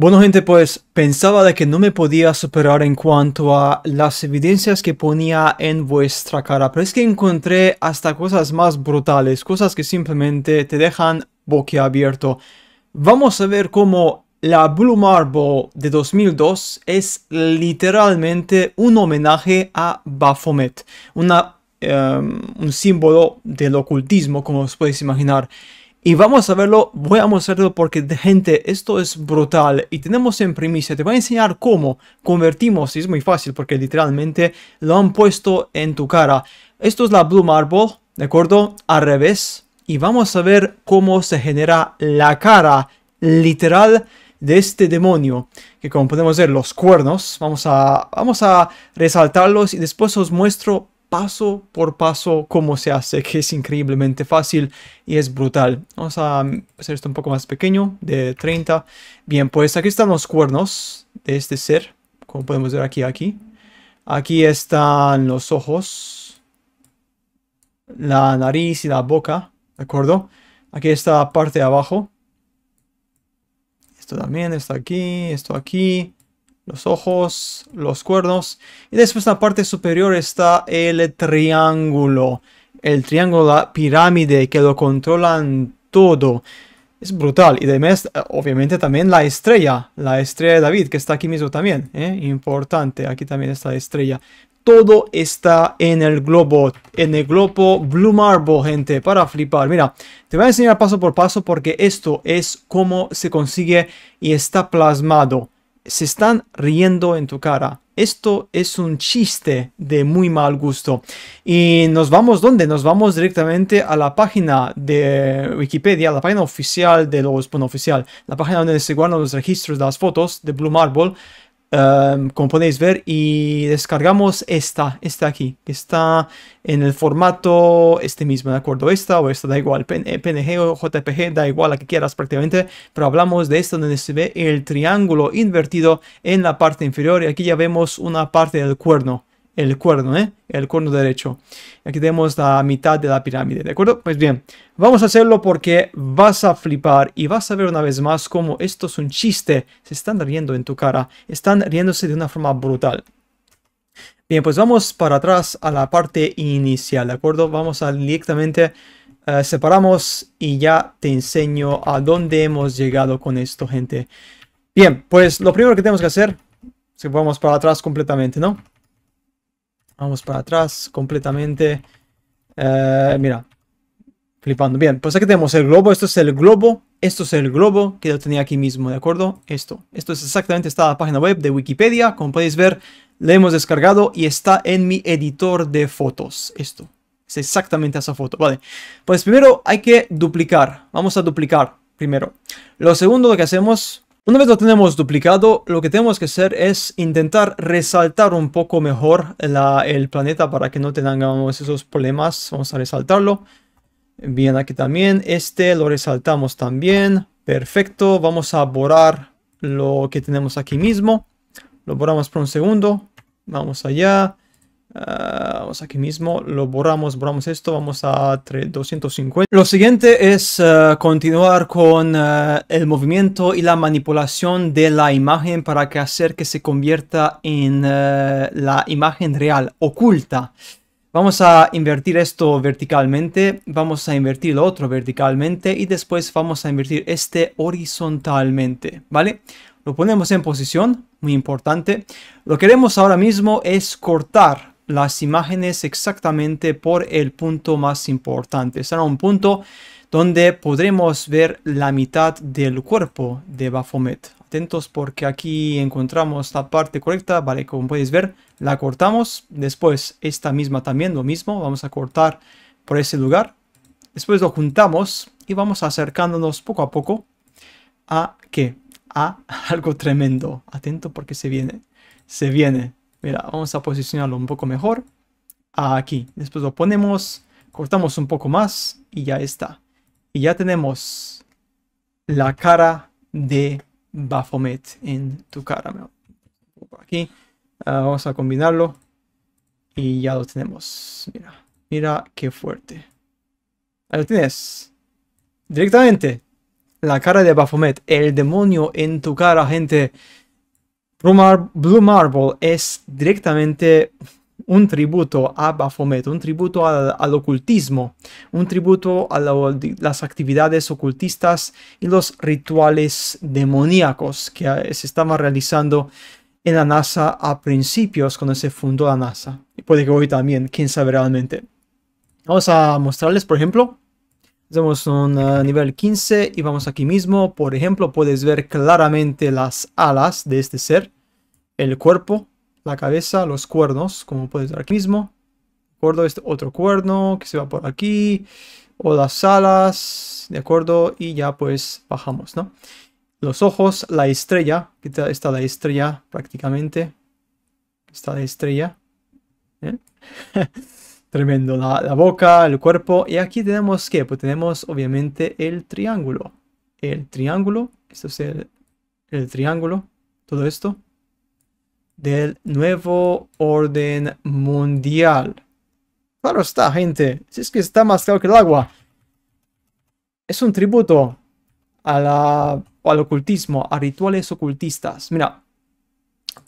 Bueno gente, pues pensaba de que no me podía superar en cuanto a las evidencias que ponía en vuestra cara, pero es que encontré hasta cosas más brutales, cosas que simplemente te dejan boquiabierto. Vamos a ver cómo la Blue Marble de 2002 es literalmente un homenaje a Baphomet, una, em, un símbolo del ocultismo como os podéis imaginar. Y vamos a verlo, voy a mostrarlo porque gente, esto es brutal y tenemos en primicia, te voy a enseñar cómo convertimos, y es muy fácil porque literalmente lo han puesto en tu cara. Esto es la Blue Marble, ¿de acuerdo? Al revés. Y vamos a ver cómo se genera la cara literal de este demonio, que como podemos ver, los cuernos, vamos a, vamos a resaltarlos y después os muestro paso por paso cómo se hace, que es increíblemente fácil y es brutal. Vamos a hacer esto un poco más pequeño, de 30. Bien, pues aquí están los cuernos de este ser, como podemos ver aquí, aquí. Aquí están los ojos, la nariz y la boca, ¿de acuerdo? Aquí está la parte de abajo. Esto también, está aquí, esto aquí los ojos, los cuernos. Y después en la parte superior está el triángulo. El triángulo, la pirámide que lo controlan todo. Es brutal. Y además, eh, obviamente también la estrella. La estrella de David, que está aquí mismo también. ¿eh? Importante, aquí también está la estrella. Todo está en el globo, en el globo Blue Marble, gente, para flipar. Mira, te voy a enseñar paso por paso porque esto es cómo se consigue y está plasmado se están riendo en tu cara. Esto es un chiste de muy mal gusto. Y nos vamos donde? Nos vamos directamente a la página de Wikipedia, la página oficial de los, bueno, oficial, la página donde se guardan los registros de las fotos de Blue Marble. Em, como podéis ver y descargamos esta, esta aquí, que está en el formato este mismo, ¿de acuerdo? Esta o esta, da igual, PNG eh, o JPG, da igual, la que quieras prácticamente, pero hablamos de esto donde se ve el triángulo invertido en la parte inferior y aquí ya vemos una parte del cuerno, el cuerno, ¿eh? El cuerno derecho. Aquí tenemos la mitad de la pirámide, ¿de acuerdo? Pues bien, vamos a hacerlo porque vas a flipar y vas a ver una vez más cómo esto es un chiste. Se están riendo en tu cara. Están riéndose de una forma brutal. Bien, pues vamos para atrás a la parte inicial, ¿de acuerdo? Vamos a directamente... Eh, separamos y ya te enseño a dónde hemos llegado con esto, gente. Bien, pues lo primero que tenemos que hacer, si vamos para atrás completamente, ¿no? Vamos para atrás completamente. Eh, mira, flipando. Bien, pues aquí tenemos el globo. Esto es el globo. Esto es el globo que yo tenía aquí mismo, ¿de acuerdo? Esto. Esto es exactamente esta página web de Wikipedia. Como podéis ver, la hemos descargado y está en mi editor de fotos. Esto. Es exactamente esa foto. Vale. Pues primero hay que duplicar. Vamos a duplicar primero. Lo segundo que hacemos una vez lo tenemos duplicado, lo que tenemos que hacer es intentar resaltar un poco mejor el planeta para que no tengamos esos problemas. Vamos a resaltarlo. Bien, aquí también. Este lo resaltamos también. Perfecto. Vamos a borrar lo que tenemos aquí mismo. Lo borramos por un segundo. Vamos allá. Ah, vamos aquí mismo, lo borramos, borramos esto, vamos a 250. Lo siguiente es ah, continuar con ah, el movimiento y la manipulación de la imagen para que hacer que se convierta en la imagen real, oculta. Vamos a invertir esto verticalmente, vamos a invertir lo otro verticalmente y después vamos a invertir este horizontalmente, ¿vale? Lo ponemos en posición, muy importante. Lo que queremos ahora mismo es cortar las imágenes exactamente por el punto más importante. Será un punto donde podremos ver la mitad del cuerpo de Baphomet. Atentos porque aquí encontramos la parte correcta, vale, como podéis ver, la cortamos. Después esta misma también, lo mismo, vamos a cortar por ese lugar. Después lo juntamos y vamos acercándonos poco a poco a qué? A algo tremendo. Atento porque se viene, se viene. Mira, vamos a posicionarlo un poco mejor. Aquí. Después lo ponemos, cortamos un poco más y ya está. Y ya tenemos la cara de Baphomet en tu cara. Aquí. Ah, vamos a combinarlo. Y ya lo tenemos. Mira. Mira qué fuerte. Ahí lo tienes. Directamente. La cara de Baphomet. El demonio en tu cara, gente. Blue, Marble es directamente un tributo a Baphomet, un tributo al, ocultismo, un tributo a las actividades ocultistas y los rituales demoníacos que ah, se estaban realizando en la NASA a principios cuando se fundó la NASA. Y puede que hoy también, quién sabe realmente. Vamos a mostrarles, por ejemplo, Hacemos un eh, nivel 15 y vamos aquí mismo. Por ejemplo, puedes ver claramente las alas de este ser, el cuerpo, la cabeza, los cuernos, como puedes ver aquí mismo. ¿De acuerdo? Este otro cuerno que se va por aquí, o las alas, ¿de acuerdo? Y ya pues bajamos, ¿no? Los ojos, la estrella, aquí está la estrella prácticamente. Está la estrella. ¿Eh? Tremendo, la, boca, el cuerpo. Y aquí tenemos que, pues tenemos obviamente el triángulo. El triángulo, esto es el, el triángulo, todo esto. Del nuevo orden mundial. Claro está, gente. Si es que está más claro que el agua. Es un tributo a al ocultismo, a rituales ocultistas. Mira,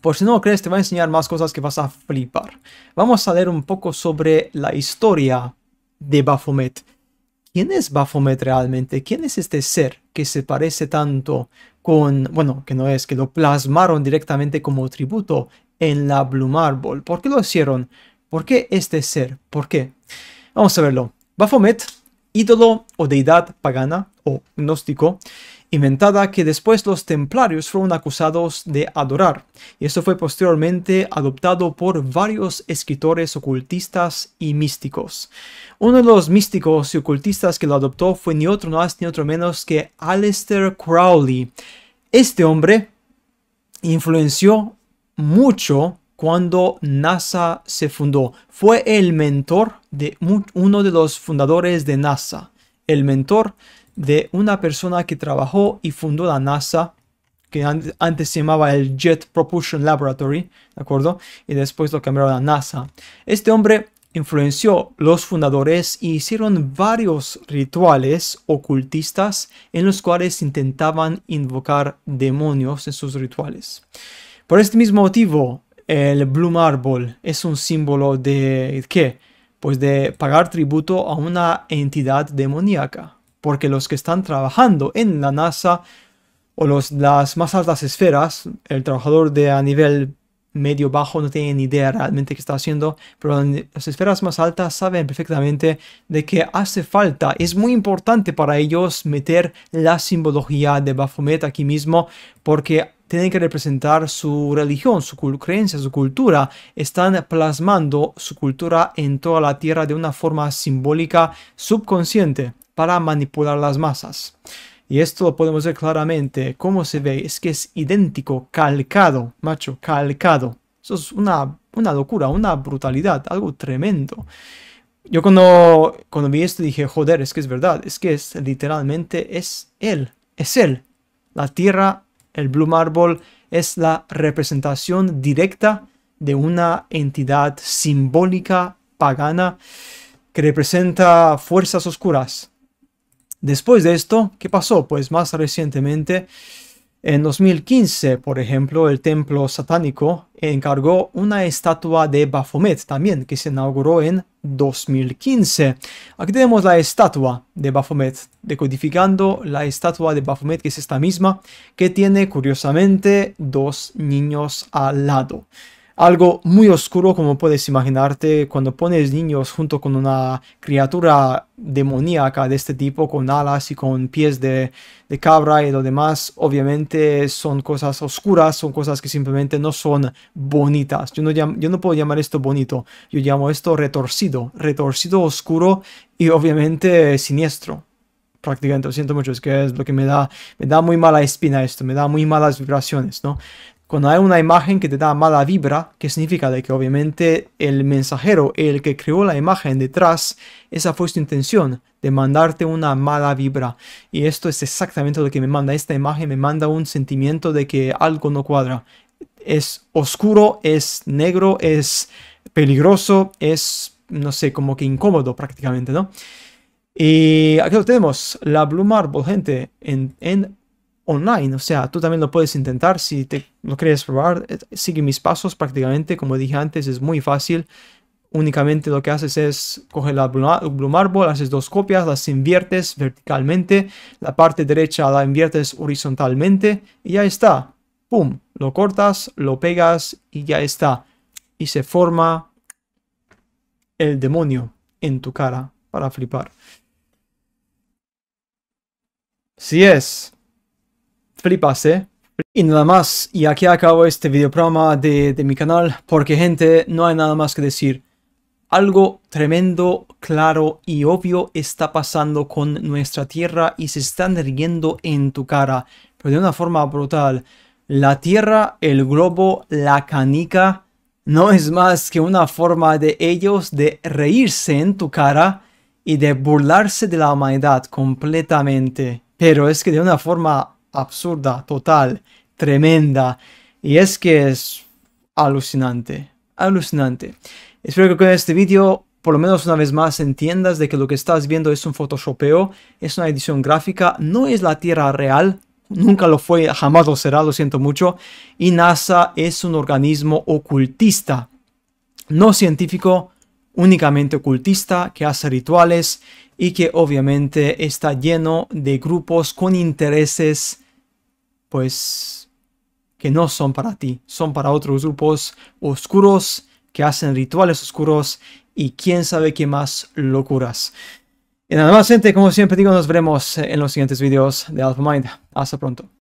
por si no lo crees, te voy a enseñar más cosas que vas a flipar. Vamos a leer un poco sobre la historia de Baphomet. ¿Quién es Baphomet realmente? ¿Quién es este ser que se parece tanto con, bueno, que no es, que lo plasmaron directamente como tributo en la Blue Marble? ¿Por qué lo hicieron? ¿Por qué este ser? ¿Por qué? Vamos a verlo. Baphomet, ídolo o deidad pagana o gnóstico, inventada que después los templarios fueron acusados de adorar, y esto fue posteriormente adoptado por varios escritores ocultistas y místicos. Uno de los místicos y ocultistas que lo adoptó fue ni otro más ni otro menos que Aleister Crowley. Este hombre influenció mucho cuando NASA se fundó. Fue el mentor de uno de los fundadores de NASA, el mentor de una persona que trabajó y fundó la NASA, que antes se llamaba el Jet Propulsion Laboratory, ¿de acuerdo? Y después lo cambiaron a NASA. Este hombre influenció los fundadores y e hicieron varios rituales ocultistas en los cuales intentaban invocar demonios en sus rituales. Por este mismo motivo, el Blue Marble es un símbolo de ¿qué? Pues de pagar tributo a una entidad demoníaca porque los que están trabajando en la NASA o los, las más altas esferas, el trabajador de a nivel medio bajo no tiene ni idea realmente qué está haciendo, pero las esferas más altas saben perfectamente de que hace falta, es muy importante para ellos meter la simbología de Baphomet aquí mismo porque tienen que representar su religión, su creencia, su cultura, están plasmando su cultura en toda la tierra de una forma simbólica subconsciente para manipular las masas. Y esto lo podemos ver claramente. ¿Cómo se ve? Es que es idéntico, calcado, macho, calcado. Eso es una, una locura, una brutalidad, algo tremendo. Yo cuando, cuando vi esto dije, joder, es que es verdad, es que es literalmente es él, es él. La tierra, el Blue Marble, es la representación directa de una entidad simbólica pagana que representa fuerzas oscuras, Después de esto, ¿qué pasó? Pues más recientemente, en 2015, por ejemplo, el templo satánico encargó una estatua de Baphomet también, que se inauguró en 2015. Aquí tenemos la estatua de Baphomet, decodificando la estatua de Baphomet, que es esta misma, que tiene curiosamente dos niños al lado algo muy oscuro como puedes imaginarte cuando pones niños junto con una criatura demoníaca de este tipo con alas y con pies de, cabra y lo demás obviamente son cosas oscuras son cosas que simplemente no son bonitas yo no, yo no puedo llamar esto bonito yo llamo esto retorcido retorcido oscuro y obviamente siniestro prácticamente lo siento mucho es que es lo que me da me da muy mala espina esto me da muy malas vibraciones no cuando hay una imagen que te da mala vibra, que significa de que obviamente el mensajero, el que creó la imagen detrás, esa fue su intención, de mandarte una mala vibra. Y esto es exactamente lo que me manda. Esta imagen me manda un sentimiento de que algo no cuadra. Es oscuro, es negro, es peligroso, es, no sé, como que incómodo prácticamente, ¿no? Y aquí lo tenemos, la Blue Marble, gente, en, en online, o sea, tú también lo puedes intentar si te lo quieres probar. Eh, sigue mis pasos prácticamente, como dije antes, es muy fácil. Únicamente lo que haces es coger la Blue Marble, haces dos copias, las inviertes verticalmente, la parte derecha la inviertes horizontalmente y ya está. ¡Pum! Lo cortas, lo pegas y ya está. Y se forma el demonio en tu cara para flipar. Si es flipas, ¿eh? Y nada más, y aquí acabo este videoprograma de, de mi canal, porque gente, no hay nada más que decir. Algo tremendo, claro y obvio está pasando con nuestra tierra y se están riendo en tu cara, pero de una forma brutal. La tierra, el globo, la canica, no es más que una forma de ellos de reírse en tu cara y de burlarse de la humanidad completamente. Pero es que de una forma absurda, total, tremenda. Y es que es alucinante, alucinante. Espero que con este vídeo, por lo menos una vez más, entiendas de que lo que estás viendo es un photoshopeo, es una edición gráfica, no es la Tierra real, nunca lo fue, jamás lo será, lo siento mucho, y NASA es un organismo ocultista, no científico, únicamente ocultista, que hace rituales y que obviamente está lleno de grupos con intereses, pues, que no son para ti, son para otros grupos oscuros que hacen rituales oscuros y quién sabe qué más locuras. Y nada más, gente, como siempre digo, nos veremos en los siguientes videos de Alpha Mind. Hasta pronto.